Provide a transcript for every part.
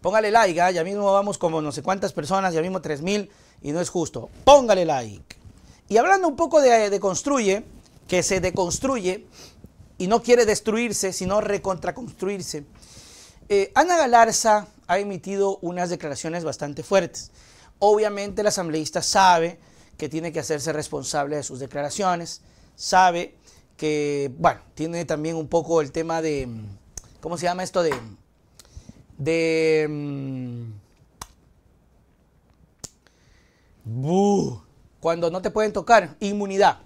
Póngale like, ¿ah? ya mismo vamos como no sé cuántas personas, ya mismo 3000 y no es justo. Póngale like. Y hablando un poco de, de construye, que se deconstruye y no quiere destruirse, sino recontraconstruirse. Eh, Ana Galarza ha emitido unas declaraciones bastante fuertes. Obviamente el asambleísta sabe que tiene que hacerse responsable de sus declaraciones, sabe que, bueno, tiene también un poco el tema de, ¿cómo se llama esto? De de... Mm, cuando no te pueden tocar, inmunidad.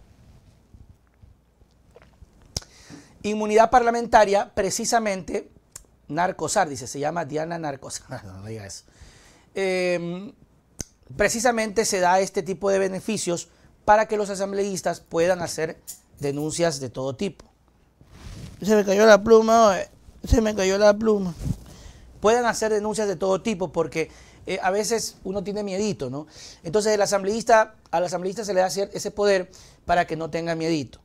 Inmunidad parlamentaria, precisamente, Narcosar, dice, se llama Diana Narcosar, em, precisamente se da este tipo de beneficios para que los asambleístas puedan hacer denuncias de todo tipo. Se me cayó la pluma, se me cayó la pluma puedan hacer denuncias de todo tipo porque eh, a veces uno tiene miedito, ¿no? Entonces el asambleísta, al asambleísta se le da ese poder para que no tenga miedito.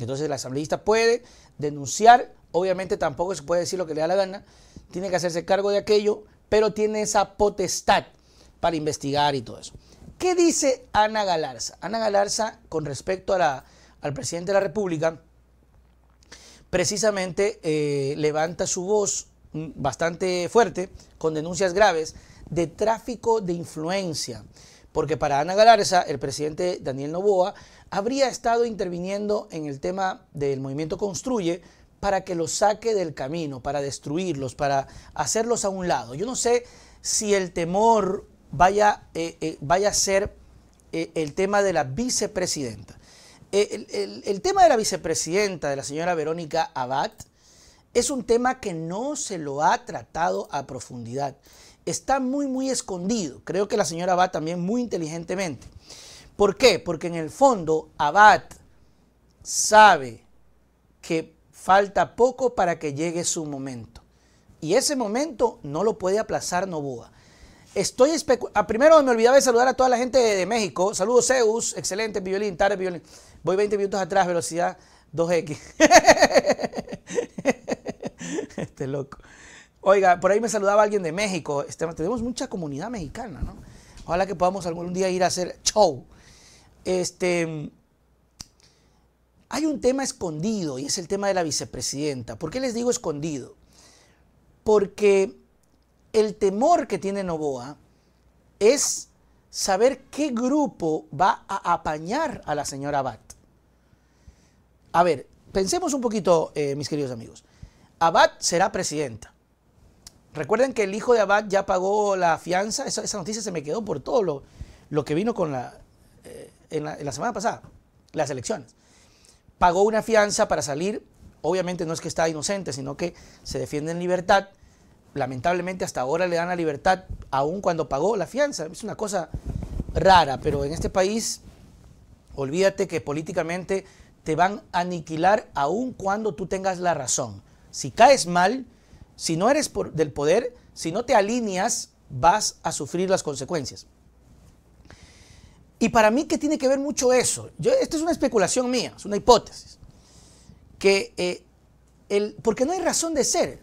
Entonces el asambleísta puede denunciar, obviamente tampoco se puede decir lo que le da la gana, tiene que hacerse cargo de aquello, pero tiene esa potestad para investigar y todo eso. ¿Qué dice Ana Galarza? Ana Galarza con respecto a la, al presidente de la República, precisamente eh, levanta su voz bastante fuerte, con denuncias graves, de tráfico de influencia. Porque para Ana Galarza, el presidente Daniel Novoa habría estado interviniendo en el tema del movimiento Construye para que los saque del camino, para destruirlos, para hacerlos a un lado. Yo no sé si el temor vaya, eh, eh, vaya a ser eh, el tema de la vicepresidenta. El, el, tema de la vicepresidenta, de la señora Verónica Abad, es un tema que no se lo ha tratado a profundidad. Está muy, muy escondido. Creo que la señora Abad también muy inteligentemente. ¿Por qué? Porque en el fondo Abad sabe que falta poco para que llegue su momento. Y ese momento no lo puede aplazar Novoa. Estoy especulando. Ah, primero me olvidaba de saludar a toda la gente de, México. Saludos, Zeus. Excelente, violín, tarde, violín. Voy 20 minutos atrás, velocidad 2X. este loco. Oiga, por ahí me saludaba alguien de México. Este, tenemos mucha comunidad mexicana, ¿no? Ojalá que podamos algún día ir a hacer show. Este, hay un tema escondido y es el tema de la vicepresidenta. ¿Por qué les digo escondido? Porque el temor que tiene Novoa es saber qué grupo va a apañar a la señora Bat. A ver, pensemos un poquito, eh, mis queridos amigos. Abad será presidenta. Recuerden que el hijo de Abad ya pagó la fianza. Esa, noticia se me quedó por todo lo, que vino con la, eh, en la, en la semana pasada, las elecciones. Pagó una fianza para salir. Obviamente no es que está inocente, sino que se defiende en libertad. Lamentablemente hasta ahora le dan la libertad, aun cuando pagó la fianza. Es una cosa rara, pero en este país, olvídate que políticamente te van a aniquilar aun cuando tú tengas la razón. Si caes mal, si no eres del poder, si no te alineas, vas a sufrir las consecuencias. Y para mí que tiene que ver mucho eso, yo, esto es una especulación mía, es una hipótesis, que eh, el, porque no hay razón de ser.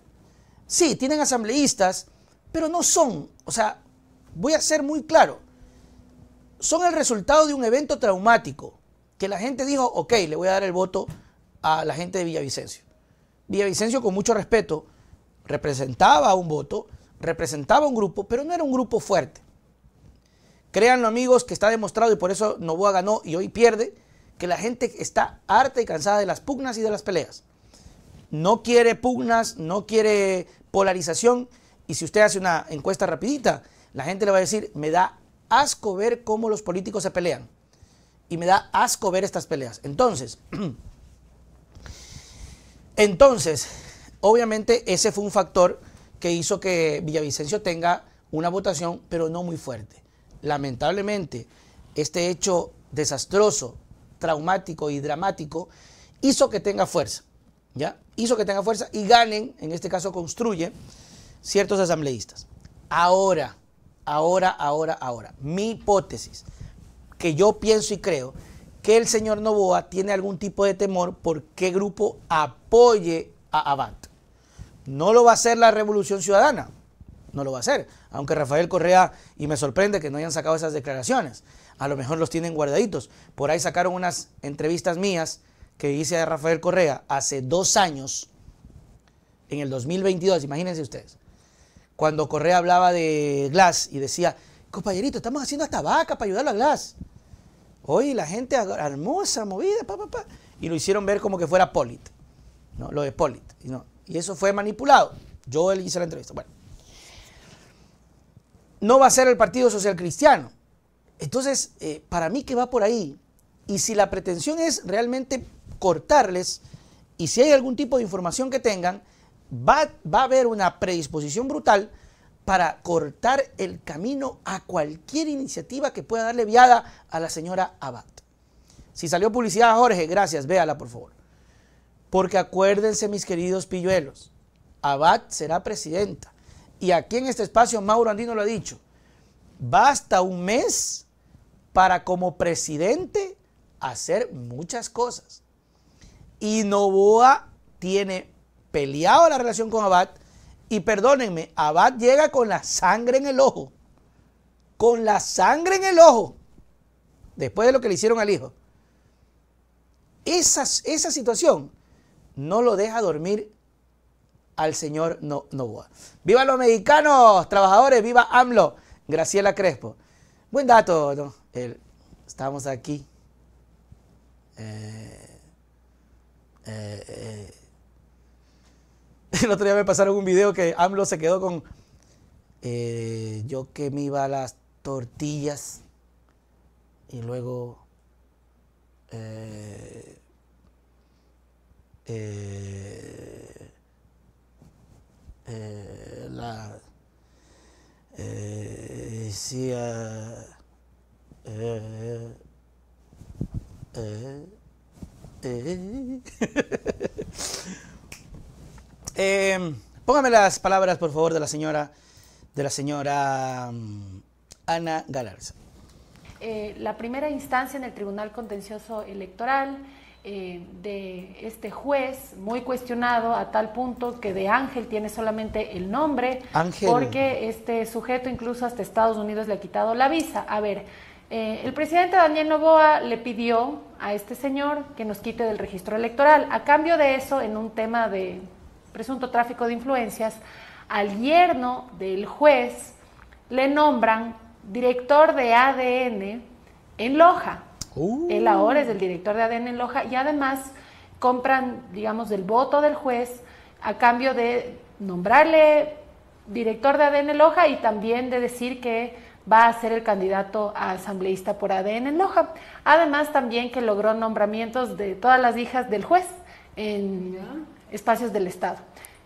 Sí, tienen asambleístas, pero no son, o sea, voy a ser muy claro, son el resultado de un evento traumático, que la gente dijo, ok, le voy a dar el voto a la gente de Villavicencio. Villavicencio, con mucho respeto, representaba un voto, representaba un grupo, pero no era un grupo fuerte. Créanlo amigos que está demostrado y por eso Novoa ganó y hoy pierde, que la gente está harta y cansada de las pugnas y de las peleas. No quiere pugnas, no quiere polarización y si usted hace una encuesta rapidita, la gente le va a decir, me da asco ver cómo los políticos se pelean y me da asco ver estas peleas. Entonces, Entonces, obviamente ese fue un factor que hizo que Villavicencio tenga una votación, pero no muy fuerte. Lamentablemente, este hecho desastroso, traumático y dramático hizo que tenga fuerza, ¿ya? Hizo que tenga fuerza y ganen, en este caso construye, ciertos asambleístas. Ahora, ahora, ahora, ahora, mi hipótesis, que yo pienso y creo, que el señor Novoa tiene algún tipo de temor por qué grupo apoye a Abad. No lo va a hacer la Revolución Ciudadana, no lo va a hacer, aunque Rafael Correa, y me sorprende que no hayan sacado esas declaraciones, a lo mejor los tienen guardaditos. Por ahí sacaron unas entrevistas mías que hice a Rafael Correa hace dos años, en el 2022, imagínense ustedes, cuando Correa hablaba de Glass y decía, compañerito, estamos haciendo hasta vaca para ayudarlo a Glass. Hoy la gente armó movida, pa, pa, y lo hicieron ver como que fuera Polit, ¿no? lo de Polit. Y, eso fue manipulado. Yo él hice la entrevista. Bueno, no va a ser el Partido Social Cristiano. Entonces, eh, para mí que va por ahí, y si la pretensión es realmente cortarles, y si hay algún tipo de información que tengan, va, va a haber una predisposición brutal para cortar el camino a cualquier iniciativa que pueda darle viada a la señora Abad. Si salió publicidad, Jorge, gracias, véala por favor. Porque acuérdense, mis queridos pilluelos, Abad será presidenta. Y aquí en este espacio, Mauro Andino lo ha dicho, basta un mes para como presidente hacer muchas cosas. Y Novoa tiene peleado la relación con Abad y perdónenme, Abad llega con la sangre en el ojo. Con la sangre en el ojo. Después de lo que le hicieron al hijo. Esa, esa situación no lo deja dormir al señor no Novoa. ¡Viva los mexicanos, trabajadores! ¡Viva AMLO! Graciela Crespo. Buen dato, ¿no? estamos aquí. Eh, eh, eh, El otro día me pasaron un video que AMLO se quedó con. Eh, yo que me iba a las tortillas y luego. Eh, eh, eh la. Eh, sí, Em, póngame las palabras, por favor, de la señora, de la señora mm, Ana Galarza. Eh, la primera instancia en el Tribunal Contencioso Electoral eh, de este juez, muy cuestionado a tal punto que de Ángel tiene solamente el nombre, porque este sujeto incluso hasta Estados Unidos le ha quitado la visa. A ver, eh, el presidente Daniel Novoa le pidió a este señor que nos quite del registro electoral. A cambio de eso, en un tema de presunto tráfico de influencias, al yerno del juez le nombran director de ADN en Loja. Uh. Él ahora es el director de ADN en Loja y además compran, digamos, el voto del juez a cambio de nombrarle director de ADN en Loja y también de decir que va a ser el candidato a asambleísta por ADN en Loja. Además también que logró nombramientos de todas las hijas del juez en, espacios del Estado.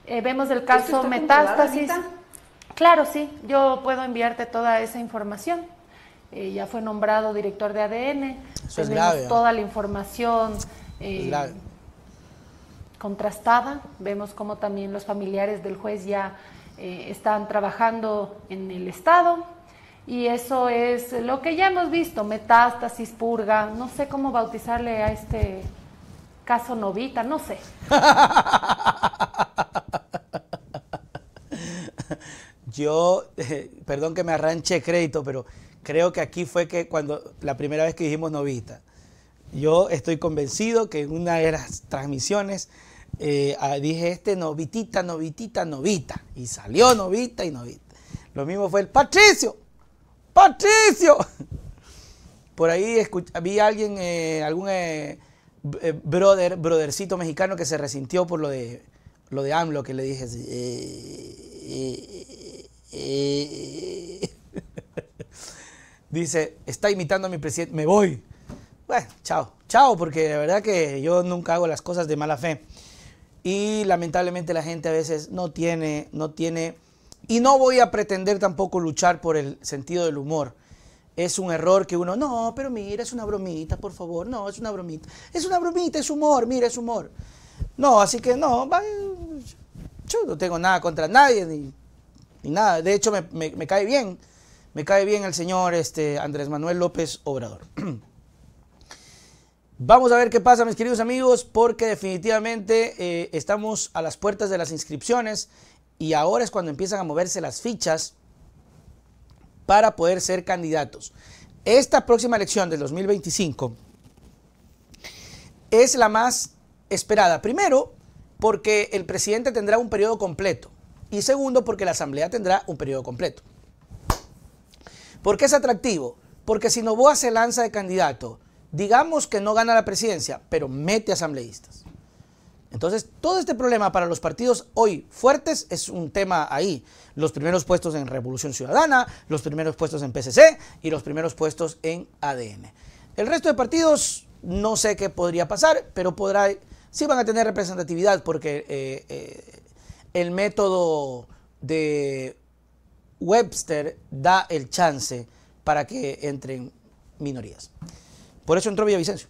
Eh, vemos el caso metástasis. Claro, sí, yo puedo enviarte toda esa información. Eh, ya fue nombrado director de ADN. Eso es toda la información eh, contrastada. Vemos cómo también los familiares del juez ya están trabajando en el Estado. Y eso es lo que ya hemos visto, metástasis, purga, no sé cómo bautizarle a este caso novita, no sé. Yo, perdón que me arranche crédito, pero creo que aquí fue que cuando la primera vez que dijimos novita, yo estoy convencido que en una de las transmisiones eh, dije este novitita, novitita, novita. Y salió novita y novita. Lo mismo fue el Patricio. Patricio. Por ahí vi a alguien, eh, algún eh, eh, brother, brothercito mexicano que se resintió por lo de lo de AMLO que le dije eh, eh, Dice, está imitando a mi presidente, me voy. Bueno, chao, chao, porque la verdad que yo nunca hago las cosas de mala fe. Y lamentablemente la gente a veces no tiene, no tiene, y no voy a pretender tampoco luchar por el sentido del humor es un error que uno, no, pero mira, es una bromita, por favor, no, es una bromita. Es una bromita, es humor, mira, es humor. No, así que no, yo no tengo nada contra nadie, ni, nada. De hecho, me, cae bien, me cae bien el señor este, Andrés Manuel López Obrador. Vamos a ver qué pasa, mis queridos amigos, porque definitivamente eh, estamos a las puertas de las inscripciones y ahora es cuando empiezan a moverse las fichas para poder ser candidatos. Esta próxima elección del 2025 es la más esperada. Primero, porque el presidente tendrá un periodo completo. Y segundo, porque la Asamblea tendrá un periodo completo. ¿Por qué es atractivo? Porque si Novoa se lanza de candidato, digamos que no gana la presidencia, pero mete asambleístas. Entonces, todo este problema para los partidos hoy fuertes es un tema ahí. Los primeros puestos en Revolución Ciudadana, los primeros puestos en PCC y los primeros puestos en ADN. El resto de partidos no sé qué podría pasar, pero podrá, sí van a tener representatividad porque eh, eh, el método de Webster da el chance para que entren minorías. Por eso entró Villavicencio.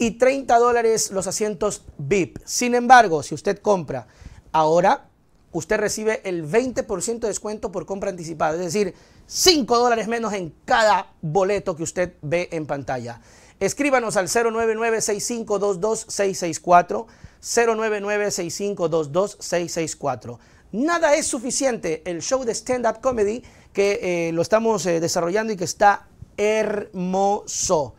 y 30 dólares los asientos VIP. Sin embargo, si usted compra ahora, usted recibe el 20% de descuento por compra anticipada, es decir, 5 dólares menos en cada boleto que usted ve en pantalla. Escríbanos al 099-6522-664, 099 Nada es suficiente, el show de stand-up comedy que eh, lo estamos eh, desarrollando y que está hermoso.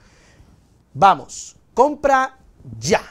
Vamos. Compra ya.